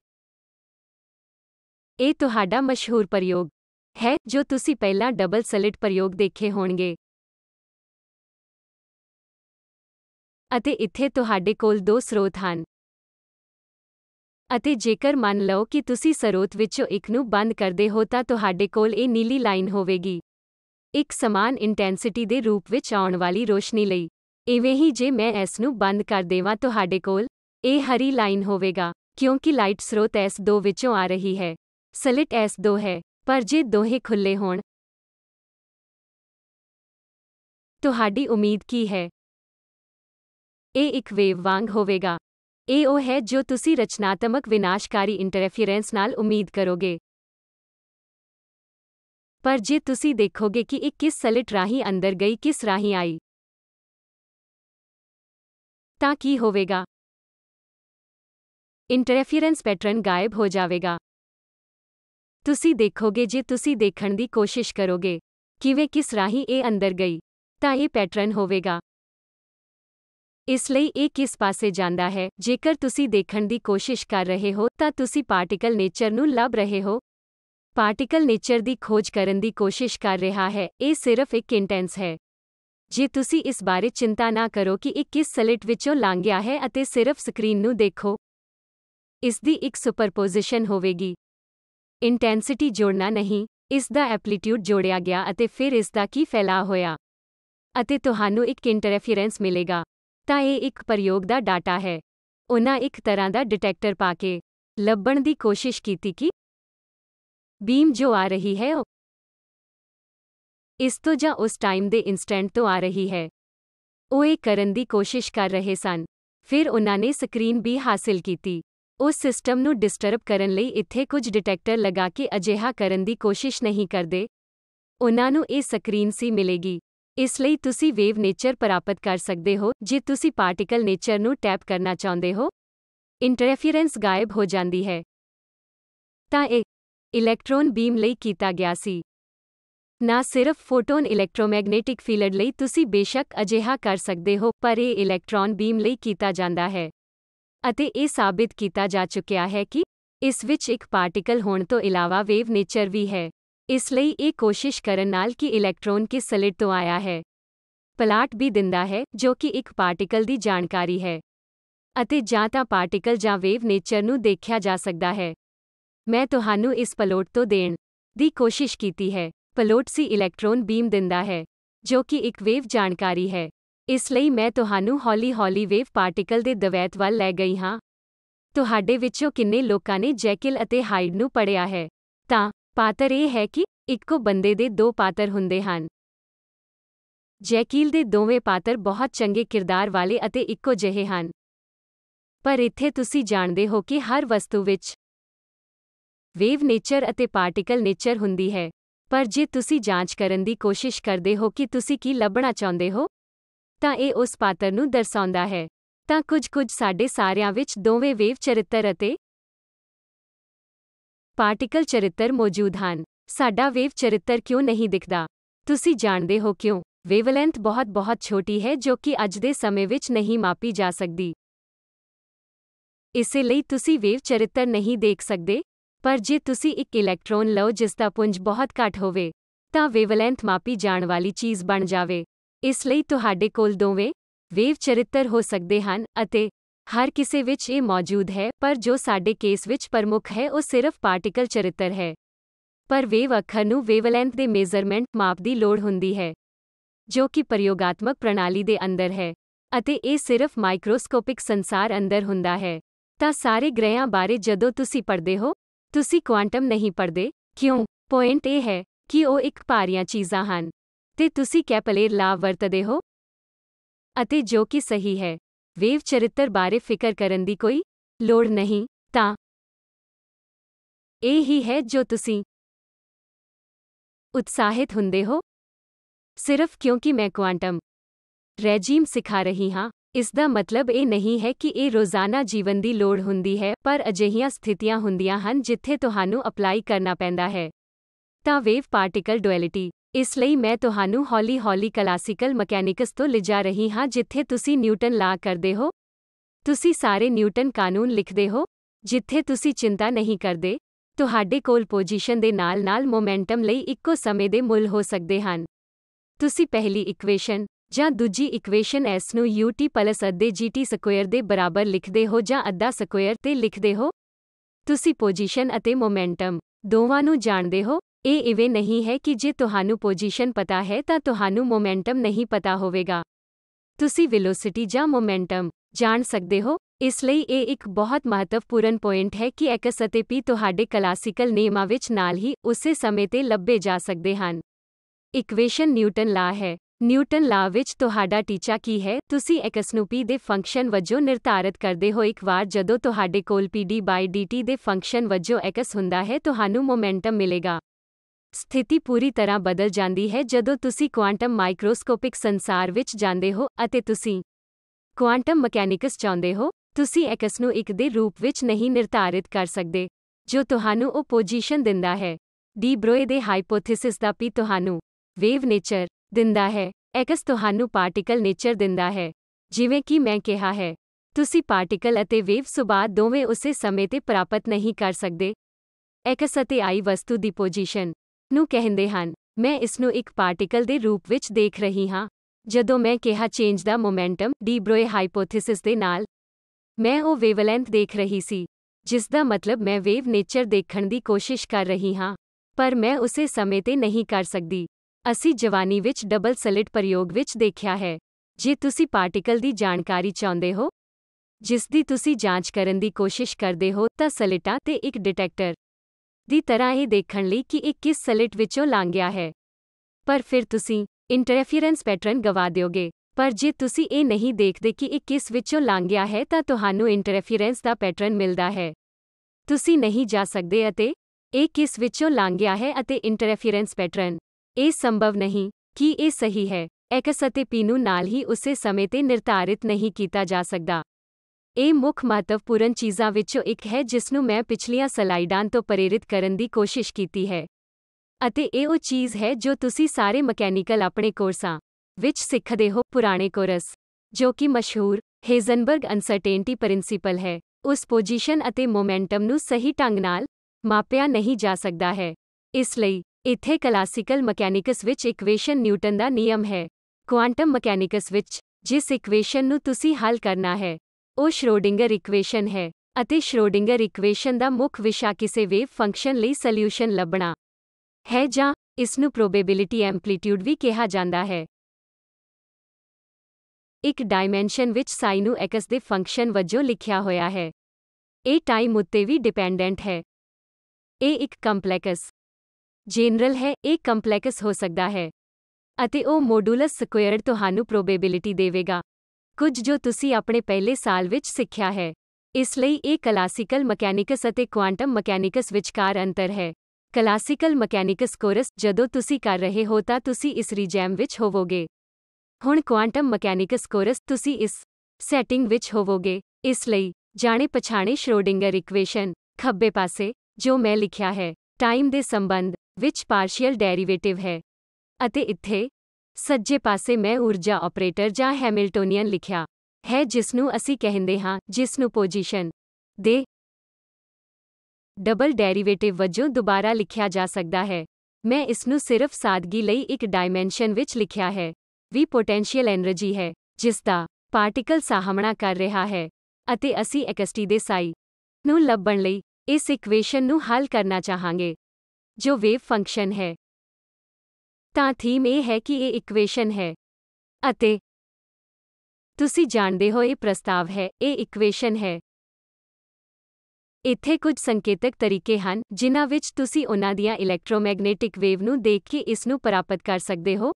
ਇਹ ਤੁਹਾਡਾ ਮਸ਼ਹੂਰ ਪ੍ਰਯੋਗ ਹੈ ਜੋ ਤੁਸੀਂ ਪਹਿਲਾਂ ਡਬਲ ਸਲਿਟ ਪ੍ਰਯੋਗ ਦੇਖੇ ਹੋਣਗੇ ਅਤੇ ਇੱਥੇ ਤੁਹਾਡੇ ਕੋਲ ਦੋ ਸਰੋਤ ਹਨ ਅਤੇ ਜੇਕਰ ਮੰਨ ਲਓ ਕਿ ਤੁਸੀਂ ਸਰੋਤ ਵਿੱਚੋਂ ਇੱਕ ਨੂੰ ਬੰਦ ਕਰਦੇ ਹੋ ਤਾਂ ਤੁਹਾਡੇ ਕੋਲ ਇਹ ਨੀਲੀ ਲਾਈਨ ਹੋਵੇਗੀ ਇੱਕ ਸਮਾਨ ਇੰਟੈਂਸਿਟੀ ਦੇ ਰੂਪ ਵਿੱਚ ਆਉਣ ਵਾਲੀ ਰੋਸ਼ਨੀ ਲਈ ਇਵੇਂ ਹੀ ਜੇ ਮੈਂ ਇਸ ਨੂੰ ਬੰਦ ਕਰ ਦੇਵਾਂ ਤੁਹਾਡੇ ਕੋਲ ਇਹ ਹਰੀ ਲਾਈਨ ਹੋਵੇਗਾ ਕਿਉਂਕਿ ਲਾਈਟ ਸਰੋਤ S2 ਵਿੱਚੋਂ ਆ ਰਹੀ ਹੈ ਸਲਿਟ S2 ਹੈ ਪਰ ਜੇ ਦੋਹੇ ਖੁੱਲੇ ਹੋਣ ਤੁਹਾਡੀ ਉਮੀਦ ਕੀ ਹੈ ਇਹ ਇੱਕ ਵੇਵ ਵਾਂਗ ਹੋਵੇਗਾ ਇਹ ਉਹ ਹੈ ਜੋ ਤੁਸੀਂ ਰਚਨਾਤਮਕ ਵਿਨਾਸ਼ਕਾਰੀ ਇੰਟਰਫੀਰੈਂਸ ਨਾਲ ਉਮੀਦ ਕਰੋਗੇ पर जे ਤੁਸੀਂ ਦੇਖੋਗੇ ਕਿ ਇਹ ਕਿਸ ਸਲਿਟ ਰਾਹੀਂ ਅੰਦਰ ਗਈ ਕਿਸ ਰਾਹੀਂ ਆਈ ਤਾਂ ਕੀ ਹੋਵੇਗਾ ਇੰਟਰਫੀਰੈਂਸ ਪੈਟਰਨ ਗਾਇਬ ਹੋ ਜਾਵੇਗਾ ਤੁਸੀਂ ਦੇਖੋਗੇ ਜੇ ਤੁਸੀਂ ਦੇਖਣ ਦੀ ਕੋਸ਼ਿਸ਼ ਕਰੋਗੇ ਕਿਵੇਂ ਕਿਸ ਰਾਹੀ ਇਹ ਅੰਦਰ ਗਈ ਤਾਂ ਇਹ ਪੈਟਰਨ ਹੋਵੇਗਾ ਇਸ ਲਈ ਇਹ ਕਿਸ ਪਾਸੇ ਜਾਂਦਾ ਹੈ ਜੇਕਰ ਤੁਸੀਂ ਦੇਖਣ ਦੀ ਕੋਸ਼ਿਸ਼ ਕਰ ਰਹੇ ਹੋ ਤਾਂ ਤੁਸੀਂ ਪਾਰਟੀਕਲ ਨੇਚਰ ਨੂੰ ਲੱਭ ਰਹੇ ਹੋ ਪਾਰਟੀਕਲ ਨੇਚਰ ਦੀ ਖੋਜ ਕਰਨ ਦੀ ਕੋਸ਼ਿਸ਼ ਕਰ ਰਿਹਾ ਹੈ ਇਹ ਸਿਰਫ ਇੱਕ ਇੰਟੈਂਸ ਹੈ ਜੇ ਤੁਸੀਂ ਇਸ ਬਾਰੇ ਚਿੰਤਾ ਨਾ ਕਰੋ ਕਿ ਇਹ ਕਿਸ ਸਲਿਟ ਵਿੱਚੋਂ ਲੰਘਿਆ ਹੈ ਅਤੇ ਸਿਰਫ ਸਕਰੀਨ ਨੂੰ ਦੇਖੋ ਇਸ ਦੀ ਇੱਕ ਸੁਪਰਪੋਜੀਸ਼ਨ ਹੋਵੇਗੀ ਇੰਟੈਂਸਿਟੀ ਜੋੜਨਾ ਨਹੀਂ ਇਸ ਦਾ ਐਪਲੀਟਿਊਡ ਜੋੜਿਆ ਗਿਆ ਅਤੇ ਫਿਰ ਇਸ ਦਾ ਕੀ ਫੈਲਾ ਹੋਇਆ ਅਤੇ ਤੁਹਾਨੂੰ ਇੱਕ ਇੰਟਰਫੀਰੈਂਸ ਮਿਲੇਗਾ ਤਾਂ ਇਹ ਇੱਕ ਪ੍ਰਯੋਗ ਦਾ ਡਾਟਾ ਹੈ ਉਹਨਾਂ ਇੱਕ ਤਰ੍ਹਾਂ ਦਾ ਡਿਟੈਕਟਰ ਪਾ ਕੇ ਲੱਭਣ ਦੀ ਕੋਸ਼ਿਸ਼ ਕੀਤੀ ਕਿ ਬੀਮ ਜੋ ਆ ਰਹੀ ਹੈ ਉਹ ਇਸ ਤੋਂ ਜਾਂ ਉਸ ਟਾਈਮ ਦੇ ਇਨਸਟੈਂਟ ਤੋਂ ਆ ਰਹੀ ਹੈ ਉਹ ਇਹ ਕਰਨ ਦੀ ਕੋਸ਼ਿਸ਼ ਕਰ ਰਹੇ ਸਨ ਫਿਰ ਉਹਨਾਂ ਨੇ ਸਕਰੀਨ ਵੀ ਹਾਸਲ ਕੀਤੀ ਉਸ ਸਿਸਟਮ ਨੂੰ ਡਿਸਟਰਬ ਕਰਨ ਲਈ ਇੱਥੇ ਕੁਝ ਡਿਟੈਕਟਰ ਲਗਾ ਕੇ ਅਜਿਹਾ ਕਰਨ ਦੀ ਕੋਸ਼ਿਸ਼ ਨਹੀਂ ਕਰਦੇ ਉਹਨਾਂ ਨੂੰ ਇਹ ਸਕਰੀਨ ਸੀ ਮਿਲੇਗੀ ਇਸ ਲਈ ਤੁਸੀਂ ਵੇਵ ਨੇਚਰ ਪ੍ਰਾਪਤ ਕਰ ਸਕਦੇ ਹੋ ਜੇ ਤੁਸੀਂ ਪਾਰਟੀਕਲ ਨੇਚਰ ਨੂੰ ਟੈਪ ਕਰਨਾ ਚਾਹੁੰਦੇ ਹੋ ਇੰਟਰਫੀਰੈਂਸ ਗਾਇਬ ਹੋ ਜਾਂਦੀ ਹੈ ਤਾਂ ਇਹ ਇਲੈਕਟ੍ਰੋਨ ਬੀਮ ਲਈ ਕੀਤਾ ਗਿਆ ਸੀ ਨਾ ਸਿਰਫ ਫੋਟੋਨ ਇਲੈਕਟ੍ਰੋਮੈਗਨੇਟਿਕ ਫੀਲਡ ਲਈ ਤੁਸੀਂ ਬੇਸ਼ੱਕ ਅਜਿਹਾ ਕਰ ਸਕਦੇ ਹੋ ਪਰ ਇਹ ਇਲੈਕਟ੍ਰੋਨ ਬੀਮ ਲਈ ਕੀਤਾ ਜਾਂਦਾ ਹੈ ਅਤੇ ਇਹ ਸਾਬਿਤ ਕੀਤਾ ਜਾ ਚੁੱਕਿਆ ਹੈ ਕਿ ਇਸ ਵਿੱਚ ਇੱਕ ਪਾਰਟੀਕਲ ਹੋਣ ਤੋਂ ਇਲਾਵਾ ਵੇਵ ਨੇਚਰ ਵੀ ਹੈ ਇਸ ਲਈ ਇਹ ਕੋਸ਼ਿਸ਼ ਕਰਨ ਨਾਲ ਕਿ ਇਲੈਕਟ੍ਰੋਨ ਕਿਸ ਸਲਿਟ ਤੋਂ ਆਇਆ ਹੈ ਪਲਾਟ ਵੀ ਦਿੰਦਾ ਹੈ ਜੋ ਕਿ ਇੱਕ ਪਾਰਟੀਕਲ ਦੀ ਜਾਣਕਾਰੀ ਹੈ ਅਤੇ ਜਾਂ ਤਾਂ ਪਾਰਟੀਕਲ ਜਾਂ ਵੇਵ ਨੇਚਰ ਨੂੰ ਦੇਖਿਆ ਜਾ ਸਕਦਾ ਹੈ ਮੈਂ ਤੁਹਾਨੂੰ ਇਸ ਪਲੋਟ ਤੋਂ ਦੇਣ ਦੀ ਕੋਸ਼ਿਸ਼ ਕੀਤੀ ਹੈ ਪਲੋਟਸੀ ਇਲੈਕਟ੍ਰੋਨ ਬੀਮ ਦਿੰਦਾ ਹੈ ਜੋ ਕਿ ਇੱਕ ਵੇਵ ਜਾਣਕਾਰੀ ਹੈ ਇਸ ਲਈ ਮੈਂ ਤੁਹਾਨੂੰ ਹੌਲੀ-ਹੌਲੀ ਵੇਵ ਪਾਰਟੀਕਲ ਦੇ ਦਵੈਤ ਵੱਲ ਲੈ ਗਈ ਹਾਂ ਤੁਹਾਡੇ ਵਿੱਚੋਂ ਕਿੰਨੇ ਲੋਕਾਂ ਨੇ ਜੈਕਿਲ ਅਤੇ ਹਾਈਡ ਨੂੰ ਪੜਿਆ ਹੈ ਤਾਂ ਪਾਤਰ ਇਹ ਹੈ ਕਿ ਇੱਕੋ ਬੰਦੇ ਦੇ ਦੋ ਪਾਤਰ ਹੁੰਦੇ ਹਨ ਜੈਕਿਲ ਦੇ ਦੋਵੇਂ ਪਾਤਰ ਬਹੁਤ ਚੰਗੇ ਕਿਰਦਾਰ ਵਾਲੇ ਅਤੇ ਇੱਕੋ ਜਿਹੇ ਹਨ ਪਰ ਇੱਥੇ ਤੁਸੀਂ ਜਾਣਦੇ ਹੋ ਕਿ ਹਰ ਵਸਤੂ ਵਿੱਚ ਵੇਵ ਨੇਚਰ ਅਤੇ ਪਾਰਟੀਕਲ ਨੇਚਰ ਹੁੰਦੀ ਹੈ ਪਰ ਜੇ ਤੁਸੀਂ ਜਾਂਚ ਕਰਨ ਦੀ ਕੋਸ਼ਿਸ਼ ਕਰਦੇ ਹੋ ਕਿ ਤੁਸੀਂ ਕੀ ਲੱਭਣਾ ਚਾਹੁੰਦੇ ਹੋ ਤਾਂ ਇਹ ਉਸ ਪਾਤਰ ਨੂੰ ਦਰਸਾਉਂਦਾ ਹੈ ਤਾਂ ਕੁਝ-ਕੁਝ ਸਾਡੇ ਸਾਰਿਆਂ ਵਿੱਚ ਦੋਵੇਂ ਵੇਵ ਚਰਿੱਤਰ ਅਤੇ ਪਾਰਟੀਕਲ ਚਰਿੱਤਰ ਮੌਜੂਦ ਹਨ ਸਾਡਾ ਵੇਵ ਚਰਿੱਤਰ ਕਿਉਂ ਨਹੀਂ ਦਿਖਦਾ ਤੁਸੀਂ ਜਾਣਦੇ ਹੋ ਕਿਉਂ ਵੇਵਲੈਂਥ ਬਹੁਤ-ਬਹੁਤ ਛੋਟੀ ਹੈ ਜੋ ਕਿ ਅੱਜ ਦੇ ਸਮੇਂ ਵਿੱਚ ਨਹੀਂ ਮਾਪੀ ਜਾ ਸਕਦੀ ਇਸੇ ਲਈ ਤੁਸੀਂ ਵੇਵ ਚਰਿੱਤਰ ਨਹੀਂ ਦੇਖ ਸਕਦੇ ਪਰ ਜੇ ਤੁਸੀਂ ਇੱਕ ਇਲੈਕਟ੍ਰੋਨ ਲਓ ਜਿਸ ਦਾ ਪੁੰਜ ਬਹੁਤ ਘੱਟ ਹੋਵੇ ਤਾਂ ਵੇਵਲੈਂਥ ਮਾਪੀ ਜਾਣ ਵਾਲੀ ਚੀਜ਼ ਬਣ ਜਾਵੇ ਇਸ ਲਈ ਤੁਹਾਡੇ ਕੋਲ ਦੋਵੇਂ ਵੇਵ ਚਰਿੱਤਰ ਹੋ ਸਕਦੇ ਹਨ ਅਤੇ ਹਰ ਕਿਸੇ ਵਿੱਚ ਇਹ ਮੌਜੂਦ ਹੈ ਪਰ ਜੋ ਸਾਡੇ ਕੇਸ ਵਿੱਚ ਪ੍ਰਮੁੱਖ ਹੈ ਉਹ ਸਿਰਫ ਪਾਰਟੀਕਲ ਚਰਿੱਤਰ ਹੈ ਪਰ ਵੇਵ ਅੱਖਰ ਨੂੰ ਵੇਵਲੈਂਥ ਦੇ ਮੇਜ਼ਰਮੈਂਟ ਮਾਪ ਦੀ ਲੋੜ ਹੁੰਦੀ ਹੈ ਜੋ ਕਿ ਪ੍ਰਯੋਗਾਤਮਕ ਪ੍ਰਣਾਲੀ ਦੇ ਅੰਦਰ ਹੈ ਅਤੇ ਇਹ ਸਿਰਫ ਮਾਈਕਰੋਸਕੋਪਿਕ ਸੰਸਾਰ ਅੰਦਰ ਹੁੰਦਾ ਹੈ ਤਾਂ ਸਾਰੇ ਗ੍ਰਹਿਆਂ ਬਾਰੇ ਜਦੋਂ ਤੁਸੀਂ ਪੜ੍ਹਦੇ ਹੋ ਤੁਸੀਂ ਕੁਆਂਟਮ ਨਹੀਂ ਪੜਦੇ ਕਿਉਂ ਪੁਆਇੰਟ ਇਹ ਹੈ ਕਿ ਉਹ ਇੱਕ ਪਾਰੀਆਂ ਚੀਜ਼ਾਂ ਹਨ ਤੇ ਤੁਸੀਂ ਕੈਪਲੇਰ ਲਾ ਵਰਤਦੇ ਹੋ ਅਤੇ ਜੋ ਕਿ ਸਹੀ ਹੈ ਵੇਵ ਚਰਿੱਤਰ ਬਾਰੇ ਫਿਕਰ ਕਰਨ ਦੀ ਕੋਈ ਲੋੜ ਨਹੀਂ ਤਾਂ ਇਹ ਹੀ ਹੈ ਜੋ ਤੁਸੀਂ ਉਤਸ਼ਾਹਿਤ ਹੁੰਦੇ ਹੋ ਸਿਰਫ ਕਿਉਂਕਿ ਮੈਂ ਕੁਆਂਟਮ ਰੈਜੀਮ ਸਿਖਾ ਰਹੀ ਹਾਂ ਇਸ ਦਾ ਮਤਲਬ ਇਹ ਨਹੀਂ ਹੈ ਕਿ ਇਹ ਰੋਜ਼ਾਨਾ ਜੀਵਨ ਦੀ ਲੋੜ ਹੁੰਦੀ ਹੈ ਪਰ ਅਜਿਹੀਆਂ ਸਥਿਤੀਆਂ ਹੁੰਦੀਆਂ ਹਨ ਜਿੱਥੇ ਤੁਹਾਨੂੰ ਅਪਲਾਈ ਕਰਨਾ ਪੈਂਦਾ ਹੈ ਤਾਂ ਵੇਵ ਪਾਰਟੀਕਲ ਡੁਐਲਿਟੀ ਇਸ ਲਈ ਮੈਂ ਤੁਹਾਨੂੰ ਹੌਲੀ-ਹੌਲੀ ਕਲਾਸਿਕਲ ਮਕੈਨਿਕਸ ਤੋਂ ਲਿਜਾ ਰਹੀ ਹਾਂ ਜਿੱਥੇ ਤੁਸੀਂ ਨਿਊਟਨ ਲਾ ਕਰਦੇ ਹੋ ਤੁਸੀਂ ਸਾਰੇ ਨਿਊਟਨ ਕਾਨੂੰਨ ਲਿਖਦੇ ਹੋ ਜਿੱਥੇ ਤੁਸੀਂ ਚਿੰਤਾ ਨਹੀਂ ਕਰਦੇ ਤੁਹਾਡੇ ਕੋਲ ਪੋਜੀਸ਼ਨ ਦੇ ਨਾਲ-ਨਾਲ ਮੋਮੈਂਟਮ ਲਈ ਇੱਕੋ ਸਮੇਂ ਦੇ ਮੁੱਲ ਹੋ ਸਕਦੇ ਹਨ ਤੁਸੀਂ ਪਹਿਲੀ ਇਕੁਏਸ਼ਨ ਜਾਂ ਦੂਜੀ ਇਕੁਏਸ਼ਨ s ਨੂੰ ut ਅੱਧੇ gt ਸਕੁਅਰ ਦੇ ਬਰਾਬਰ ਲਿਖਦੇ ਹੋ ਜਾਂ ਅੱਧਾ ਸਕੁਅਰ ਤੇ ਲਿਖਦੇ ਹੋ ਤੁਸੀਂ ਪੋਜੀਸ਼ਨ ਅਤੇ ਮੋਮੈਂਟਮ ਦੋਵਾਂ ਨੂੰ ਜਾਣਦੇ ਹੋ ਇਹ ਇਵੇਂ ਨਹੀਂ ਹੈ ਕਿ ਜੇ ਤੁਹਾਨੂੰ ਪੋਜੀਸ਼ਨ ਪਤਾ ਹੈ ਤਾਂ ਤੁਹਾਨੂੰ ਮੋਮੈਂਟਮ ਨਹੀਂ ਪਤਾ ਹੋਵੇਗਾ ਤੁਸੀਂ ਵੈਲੋਸਿਟੀ ਜਾਂ ਮੋਮੈਂਟਮ ਜਾਣ ਸਕਦੇ ਹੋ ਇਸ ਲਈ ਇਹ ਇੱਕ ਬਹੁਤ ਮਹੱਤਵਪੂਰਨ ਪੁਆਇੰਟ ਹੈ ਕਿ x ਅਤੇ p ਤੁਹਾਡੇ ਕਲਾਸੀਕਲ ਨਿਯਮਾਂ ਵਿੱਚ ਨਾਲ ਹੀ ਉਸੇ ਸਮੇਂ ਤੇ ਲੱਭੇ ਜਾ ਸਕਦੇ ਹਨ ਇਕੁਏਸ਼ਨ ਨਿਊਟਨ ਲਾ ਹੈ ਨਿਊਟਨ ਲਾ ਵਿੱਚ ਤੁਹਾਡਾ ਟੀਚਾ ਕੀ ਹੈ ਤੁਸੀਂ ਪੀ ਦੇ ਫੰਕਸ਼ਨ ਵਜੋਂ ਨਿਰਧਾਰਤ ਕਰਦੇ ਹੋ ਇੱਕ ਵਾਰ ਜਦੋਂ ਤੁਹਾਡੇ ਕੋਲ PD by dt ਦੇ ਫੰਕਸ਼ਨ ਵਜੋਂ ਐਕਸ ਹੁੰਦਾ ਹੈ ਤੁਹਾਨੂੰ ਮੋਮੈਂਟਮ ਮਿਲੇਗਾ ਸਥਿਤੀ ਪੂਰੀ ਤਰ੍ਹਾਂ ਬਦਲ ਜਾਂਦੀ ਹੈ ਜਦੋਂ ਤੁਸੀਂ ਕੁਆਂਟਮ ਮਾਈਕਰੋਸਕੋਪਿਕ ਸੰਸਾਰ ਵਿੱਚ ਜਾਂਦੇ ਹੋ ਅਤੇ ਤੁਸੀਂ ਕੁਆਂਟਮ ਮਕੈਨਿਕਸ ਚਾਹੁੰਦੇ ਹੋ ਤੁਸੀਂ ਐਕਸ ਨੂੰ ਇੱਕ ਦੇ ਰੂਪ ਵਿੱਚ ਨਹੀਂ ਨਿਰਧਾਰਿਤ ਕਰ ਸਕਦੇ ਜੋ ਤੁਹਾਨੂੰ ਉਹ ਪੋਜੀਸ਼ਨ ਦਿੰਦਾ ਹੈ ਡੀ ਬ੍ਰੋਏ ਦੇ ਹਾਈਪੋਥੀਸਿਸ ਦਾ ਵੀ ਤੁਹਾਨੂੰ ਵੇਵ ਨੇਚਰ ਦਿੰਦਾ ਹੈ ਐਕਸ ਤੁਹਾਨੂੰ ਪਾਰਟੀਕਲ ਨੇਚਰ ਦਿੰਦਾ ਹੈ ਜਿਵੇਂ ਕਿ ਮੈਂ ਕਿਹਾ ਹੈ ਤੁਸੀਂ ਪਾਰਟੀਕਲ ਅਤੇ ਵੇਵ ਸੁਭਾਅ ਦੋਵੇਂ ਉਸੇ ਸਮੇਂ ਤੇ ਪ੍ਰਾਪਤ ਨਹੀਂ ਕਰ ਸਕਦੇ ਐਕਸ ਅਤੇ ਆਈ ਵਸਤੂ ਦੀ ਪੋਜੀਸ਼ਨ ਨੂੰ ਕਹਿੰਦੇ ਹਨ ਮੈਂ ਇਸ ਨੂੰ ਇੱਕ ਪਾਰਟੀਕਲ ਦੇ ਰੂਪ ਵਿੱਚ ਦੇਖ ਰਹੀ ਹਾਂ ਜਦੋਂ ਮੈਂ ਕਿਹਾ ਚੇਂਜ ਦਾ ਮੋਮੈਂਟਮ ਡੀ ਬ੍ਰੋਏ ਹਾਈਪੋਥੀਸਿਸ ਦੇ ਨਾਲ ਮੈਂ ਉਹ ਵੇਵਲੈਂਥ ਦੇਖ ਰਹੀ ਸੀ ਜਿਸ ਦਾ ਮਤਲਬ ਮੈਂ ਵੇਵ ਨੇਚਰ ਦੇਖਣ ਦੀ ਕੋਸ਼ਿਸ਼ ਕਰ ਰਹੀ ਹਾਂ ਪਰ ਮੈਂ ਉਸੇ ਸਮੇਂ ਤੇ ਨਹੀਂ ਕਰ ਸਕਦੀ ਅਸੀਂ ਜਵਾਨੀ ਵਿੱਚ ਡਬਲ ਸਲਿਟ ਪ੍ਰਯੋਗ ਵਿੱਚ ਦੇਖਿਆ ਹੈ ਜੇ ਤੁਸੀਂ ਪਾਰਟੀਕਲ ਦੀ ਜਾਣਕਾਰੀ ਚਾਹੁੰਦੇ ਹੋ ਜਿਸ ਦੀ ਤੁਸੀਂ ਜਾਂਚ ਕਰਨ ਦੀ ਕੋਸ਼ਿਸ਼ ਕਰਦੇ ਹੋ ਤਾਂ ਸਲਿਟਾਂ ਤੇ ਇੱਕ ਡਿਟੈਕਟਰ ਦੀ ਤਰ੍ਹਾਂ ਇਹ ਦੇਖਣ ਲਈ ਕਿ ਇਹ ਕਿਸ ਸਲਿਟ ਵਿੱਚੋਂ ਲੰਘਿਆ ਹੈ ਪਰ ਫਿਰ ਤੁਸੀਂ ਇੰਟਰਫੀਰੈਂਸ ਪੈਟਰਨ ਗਵਾ ਦਿਓਗੇ ਪਰ ਜੇ ਤੁਸੀਂ ਇਹ ਨਹੀਂ ਦੇਖਦੇ ਕਿ ਇਹ ਕਿਸ ਵਿੱਚੋਂ ਲੰਘਿਆ ਹੈ ਤਾਂ ਤੁਹਾਨੂੰ ਇੰਟਰਫੀਰੈਂਸ ਦਾ ਪੈਟਰਨ ਮਿਲਦਾ ਹੈ ਤੁਸੀਂ ਨਹੀਂ ਜਾ ਸਕਦੇ ਅਤੇ ਇਹ ਕਿਸ ਵਿੱਚੋਂ ਲੰਘਿਆ ਹੈ ਅਤੇ ਇੰਟਰਫੀਰੈਂਸ ਪੈਟਰਨ ਇਹ ਸੰਭਵ ਨਹੀਂ ਕਿ ਇਹ ਸਹੀ ਹੈ ਐਕਸ ਪੀਨੂ ਨਾਲ ਹੀ ਉਸੇ ਸਮੇਂ ਤੇ ਨਿਰਧਾਰਿਤ ਨਹੀਂ ਕੀਤਾ ਜਾ ਸਕਦਾ ਇਹ ਮੁੱਖ ਮਹੱਤਵਪੂਰਨ ਚੀਜ਼ਾਂ ਵਿੱਚੋਂ ਇੱਕ ਹੈ ਜਿਸ ਨੂੰ ਮੈਂ ਪਿਛਲੀਆਂ ਸਲਾਈਡਾਂ ਤੋਂ ਪ੍ਰੇਰਿਤ ਕਰਨ ਦੀ ਕੋਸ਼ਿਸ਼ ਕੀਤੀ ਹੈ ਅਤੇ ਇਹ ਉਹ ਚੀਜ਼ ਹੈ ਜੋ ਤੁਸੀਂ ਸਾਰੇ ਮਕੈਨੀਕਲ ਆਪਣੇ ਕੋਰਸਾਂ ਵਿੱਚ ਸਿੱਖਦੇ ਹੋ ਪੁਰਾਣੇ ਕੋਰਸ ਜੋ ਕਿ ਮਸ਼ਹੂਰ ਹੇਜ਼ਨਬਰਗ ਅਨਸਰਟੇਨਟੀ ਪ੍ਰਿੰਸੀਪਲ ਹੈ ਉਸ ਪੋਜੀਸ਼ਨ ਅਤੇ ਮੋਮੈਂਟਮ ਨੂੰ ਸਹੀ ਢੰਗ ਨਾਲ ਮਾਪਿਆ ਨਹੀਂ ਜਾ ਸਕਦਾ ਹੈ ਇਸ ਲਈ ਇੱਥੇ ਕਲਾਸੀਕਲ ਮਕੈਨਿਕਸ ਵਿੱਚ ਇਕੁਏਸ਼ਨ ਨਿਊਟਨ ਦਾ ਨਿਯਮ ਹੈ ਕੁਆਂਟਮ ਮਕੈਨਿਕਸ ਵਿੱਚ ਜਿਸ ਇਕੁਏਸ਼ਨ ਨੂੰ ਤੁਸੀਂ ਹੱਲ ਕਰਨਾ ਹੈ ਉਹ ਸ਼੍ਰੋਡਿੰਗਰ ਇਕੁਏਸ਼ਨ ਹੈ ਅਤੇ ਸ਼੍ਰੋਡਿੰਗਰ ਇਕੁਏਸ਼ਨ ਦਾ ਮੁੱਖ ਵਿਸ਼ਾ ਕਿਸੇ ਵੇਵ ਫੰਕਸ਼ਨ ਲਈ ਸੋਲੂਸ਼ਨ ਲੱਭਣਾ ਹੈ ਜਾਂ ਇਸ ਨੂੰ ਪ੍ਰੋਬੇਬਿਲਿਟੀ ਐਂਪਲੀਟਿਊਡ ਵੀ ਕਿਹਾ ਜਾਂਦਾ ਹੈ ਇੱਕ ਡਾਈਮੈਂਸ਼ਨ ਵਿੱਚ ਸਾਈ ਨੂੰ ਐਕਸ ਦੇ ਫੰਕਸ਼ਨ ਵਜੋਂ ਲਿਖਿਆ ਹੋਇਆ ਹੈ ਇਹ ਟਾਈਮ ਉੱਤੇ ਵੀ ਡਿਪੈਂਡੈਂਟ ਹੈ ਇਹ ਇੱਕ ਕੰਪਲੈਕਸ ਜਨਰਲ ਹੈ ਇਹ ਕੰਪਲੈਕਸ ਹੋ ਸਕਦਾ ਹੈ ਅਤੇ ਉਹ ਮੋਡੂਲਸ ਸਕੁਅਰਡ ਤੁਹਾਨੂੰ ਪ੍ਰੋਬੇਬਿਲਿਟੀ ਦੇਵੇਗਾ ਕੁਝ ਜੋ ਤੁਸੀਂ ਆਪਣੇ ਪਹਿਲੇ ਸਾਲ ਵਿੱਚ ਸਿੱਖਿਆ ਹੈ ਇਸ ਲਈ ਇਹ ਕਲਾਸੀਕਲ ਮਕੈਨਿਕਸ ਅਤੇ ਕੁਆਂਟਮ ਮਕੈਨਿਕਸ ਵਿਚਕਾਰ ਅੰਤਰ ਹੈ ਕਲਾਸੀਕਲ ਮਕੈਨਿਕਸ ਕੋਰਸ ਜਦੋਂ ਤੁਸੀਂ ਕਰ ਰਹੇ ਹੋ ਤਾਂ ਤੁਸੀਂ ਇਸ ਰੀਜੈਮ ਵਿੱਚ ਹੋਵੋਗੇ ਹੁਣ ਕੁਆਂਟਮ ਮਕੈਨਿਕਸ ਕੋਰਸ ਤੁਸੀਂ ਇਸ ਸੈਟਿੰਗ ਵਿੱਚ ਹੋਵੋਗੇ ਇਸ ਲਈ ਜਾਣੇ ਪਛਾਣੇ ਸ਼੍ਰੋਡਿੰਗਰ ਇਕੁਏਸ਼ਨ ਖੱਬੇ ਪਾਸੇ ਜੋ ਮੈਂ ਲਿਖਿਆ ਹੈ ਟਾਈਮ ਦੇ ਸੰਬੰਧ ਵਿੱਚ ਪਾਰਸ਼ੀਅਲ ਡੈਰੀਵੇਟਿਵ ਹੈ ਅਤੇ ਇੱਥੇ ਸੱਜੇ ਪਾਸੇ ਮੈਂ ਊਰਜਾ ਆਪਰੇਟਰ ਜਾਂ ਹੈਮਿਲਟੋਨੀਅਨ ਲਿਖਿਆ ਹੈ ਜਿਸ ਨੂੰ ਅਸੀਂ ਕਹਿੰਦੇ ਹਾਂ ਜਿਸ ਨੂੰ ਪੋਜੀਸ਼ਨ ਦੇ ਡਬਲ ਡੈਰੀਵੇਟਿਵ ਵਜੋਂ ਦੁਬਾਰਾ ਲਿਖਿਆ ਜਾ ਸਕਦਾ ਹੈ ਮੈਂ ਇਸ ਨੂੰ ਸਿਰਫ ਸਾਦਗੀ ਲਈ ਇੱਕ ਡਾਈਮੈਂਸ਼ਨ ਵਿੱਚ ਲਿਖਿਆ ਹੈ ਵੀ ਪੋਟੈਂਸ਼ੀਅਲ એનર્ਜੀ ਹੈ ਜਿਸ ਦਾ ਪਾਰਟੀਕਲ ਸਾਹਮਣਾ ਕਰ ਰਿਹਾ ਹੈ ਅਤੇ ਅਸੀਂ ਐਕਸਟੀ ਦੇ ਸਾਈ ਨੂੰ ਲੱਭਣ ਲਈ ਇਸ ਇਕੁਏਸ਼ਨ ਨੂੰ ਹੱਲ ਕਰਨਾ ਚਾਹਾਂਗੇ ਜੋ ਵੇਵ ਫੰਕਸ਼ਨ ਹੈ ਤਾਂ ਥੀਮ ਇਹ ਹੈ ਕਿ ਇਹ ਇਕੁਏਸ਼ਨ ਹੈ ਅਤੇ ਤੁਸੀਂ ਜਾਣਦੇ ਹੋ ਇਹ ਪ੍ਰਸਤਾਵ ਹੈ ਇਹ ਇਕੁਏਸ਼ਨ ਹੈ ਇੱਥੇ ਕੁਝ ਸੰਕੇਤਕ ਤਰੀਕੇ ਹਨ ਜਿਨ੍ਹਾਂ ਵਿੱਚ ਤੁਸੀਂ ਉਹਨਾਂ ਦੀਆਂ ਇਲੈਕਟ੍ਰੋਮੈਗਨੇਟਿਕ ਵੇਵ ਨੂੰ ਦੇਖ ਕੇ ਇਸ ਨੂੰ ਪ੍ਰਾਪਤ ਕਰ ਸਕਦੇ ਹੋ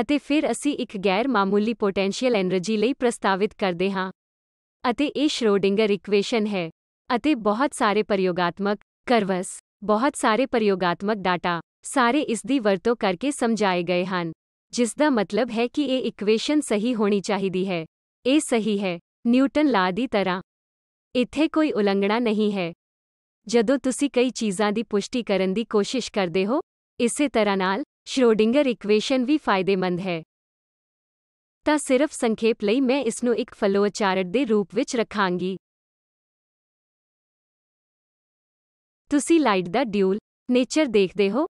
ਅਤੇ ਫਿਰ ਅਸੀਂ ਇੱਕ ਗੈਰ ਮਾਮੂਲੀ ਪੋਟੈਂਸ਼ੀਅਲ એનર્ਜੀ ਲਈ ਪ੍ਰਸਤਾਵਿਤ ਕਰਦੇ ਹਾਂ ਅਤੇ ਇਹ ਸ਼੍ਰੋਡਿੰਗਰ ਇਕੁਏਸ਼ਨ ਹੈ ਅਤੇ ਬਹੁਤ ਸਾਰੇ ਪ੍ਰਯੋਗਾਤਮਕ ਕਰਵਸ ਬਹੁਤ ਸਾਰੇ ਪ੍ਰਯੋਗਾਤਮਕ ਡਾਟਾ ਸਾਰੇ ਇਸ ਦੀ ਵਰਤੋਂ ਕਰਕੇ ਸਮਝਾਏ ਗਏ ਹਨ ਜਿਸ ਦਾ ਮਤਲਬ ਹੈ ਕਿ ਇਹ ਇਕੁਏਸ਼ਨ ਸਹੀ ਹੋਣੀ ਚਾਹੀਦੀ ਹੈ ਇਹ ਸਹੀ ਹੈ ਨਿਊਟਨ ਲਾ ਦੀ ਤਰ੍ਹਾਂ ਇੱਥੇ ਕੋਈ ਉਲੰਘਣਾ ਨਹੀਂ ਹੈ ਜਦੋਂ ਤੁਸੀਂ ਕਈ ਚੀਜ਼ਾਂ ਦੀ ਪੁਸ਼ਟੀ ਕਰਨ ਦੀ ਕੋਸ਼ਿਸ਼ ਕਰਦੇ ਹੋ ਇਸੇ ਤਰ੍ਹਾਂ ਨਾਲ ਸ਼੍ਰੋਡਿੰਗਰ ਇਕੁਏਸ਼ਨ ਵੀ ਫਾਇਦੇਮੰਦ ਹੈ ਤਾਂ ਸਿਰਫ ਸੰਖੇਪ ਲਈ ਮੈਂ ਇਸ ਨੂੰ ਇੱਕ ਫਲੋਚਾਰਟ ਦੇ ਰੂਪ ਵਿੱਚ ਰੱਖਾਂਗੀ ਤੁਸੀਂ ਲਾਈਟ ਦਾ ਡਿਊਲ ਨੇਚਰ ਦੇਖਦੇ ਹੋ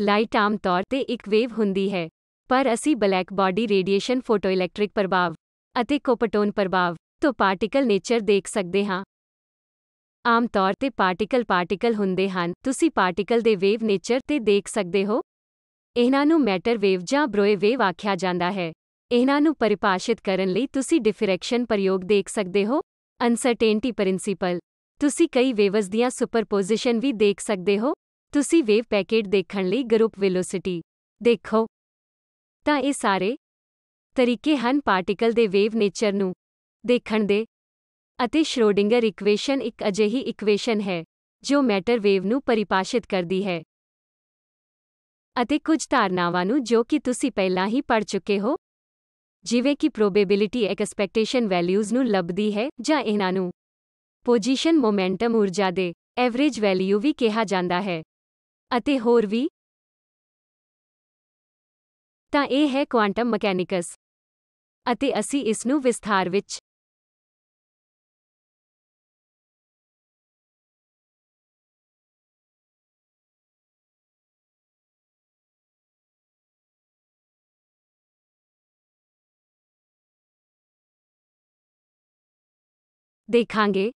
ਲਾਈਟ ਆਮ ਤੌਰ ਤੇ ਇੱਕ ਵੇਵ ਹੁੰਦੀ ਹੈ ਪਰ ਅਸੀਂ ਬਲੈਕ ਬਾਡੀ ਰੇਡੀਏਸ਼ਨ ਫੋਟੋਇਲੈਕਟ੍ਰਿਕ ਪ੍ਰਭਾਵ ਅਤੇ ਕੋਪਟੋਨ ਪ੍ਰਭਾਵ ਤੋਂ ਪਾਰਟੀਕਲ ਨੇਚਰ ਦੇਖ ਸਕਦੇ ਹਾਂ ਆਮ ਤੌਰ ਤੇ ਪਾਰਟੀਕਲ ਪਾਰਟੀਕਲ ਹੁੰਦੇ ਹਨ ਤੁਸੀਂ ਪਾਰਟੀਕਲ ਦੇ ਵੇਵ ਨੇਚਰ ਤੇ ਦੇਖ ਸਕਦੇ ਹੋ ਇਹਨਾਂ ਨੂੰ ਮੈਟਰ ਵੇਵ ਜਾਂ ਬ੍ਰੋਏ ਵੇਵ ਆਖਿਆ ਜਾਂਦਾ ਹੈ ਇਹਨਾਂ ਨੂੰ ਪਰਿਭਾਸ਼ਿਤ ਕਰਨ ਲਈ ਤੁਸੀਂ ਡਿਫਰੈਕਸ਼ਨ ਪ੍ਰਯੋਗ ਦੇਖ ਸਕਦੇ ਹੋ ਅਨਸਰਟੇਨਟੀ ਪ੍ਰਿੰਸੀਪਲ ਤੁਸੀਂ ਕਈ ਵੇਵਸ ਦੀਆਂ ਸੁਪਰਪੋਜੀਸ਼ਨ ਵੀ ਦੇਖ ਸਕਦੇ ਹੋ ਤੁਸੀਂ ਵੇਵ ਪੈਕੇਟ ਦੇਖਣ ਲਈ ਗਰੁੱਪ ਵੈਲੋਸਿਟੀ ਦੇਖੋ ਤਾਂ ਇਹ ਸਾਰੇ ਤਰੀਕੇ ਹਨ ਪਾਰਟੀਕਲ ਦੇ ਵੇਵ ਨੇਚਰ ਨੂੰ ਦੇਖਣ ਦੇ ਅਤੇ ਸ਼੍ਰੋਡਿੰਗਰ ਇਕੁਏਸ਼ਨ ਇੱਕ ਅਜਿਹੀ ਇਕੁਏਸ਼ਨ ਹੈ ਜੋ ਮੈਟਰ ਵੇਵ ਨੂੰ ਪਰਿਭਾਸ਼ਿਤ ਕਰਦੀ ਹੈ ਅਤੇ ਕੁਝ ਧਾਰਨਾਵਾਂ ਨੂੰ ਜੋ ਕਿ ਤੁਸੀਂ ਪਹਿਲਾਂ ਹੀ ਪੜ ਚੁੱਕੇ ਹੋ ਜਿਵੇਂ ਕਿ ਪ੍ਰੋਬੇਬਿਲਿਟੀ ਐਕਸਪੈਕਟੇਸ਼ਨ ਵੈਲਿਊਜ਼ ਨੂੰ ਲੱਭਦੀ ਹੈ ਜਾਂ ਇਹਨਾਂ ਨੂੰ ਪੋਜੀਸ਼ਨ ਮੋਮੈਂਟਮ ਊਰਜਾ ਦੇ ਐਵਰੇਜ ਵੈਲਿਊ ਵੀ ਕਿਹਾ ਜਾਂਦਾ ਹੈ ਅਤੇ ਹੋਰ ਵੀ ਤਾਂ ਇਹ ਹੈ ਕੁਆਂਟਮ ਮਕੈਨਿਕਸ ਅਤੇ ਅਸੀਂ ਇਸ ਨੂੰ ਵਿਸਥਾਰ ਵਿੱਚ ਦੇਖਾਂਗੇ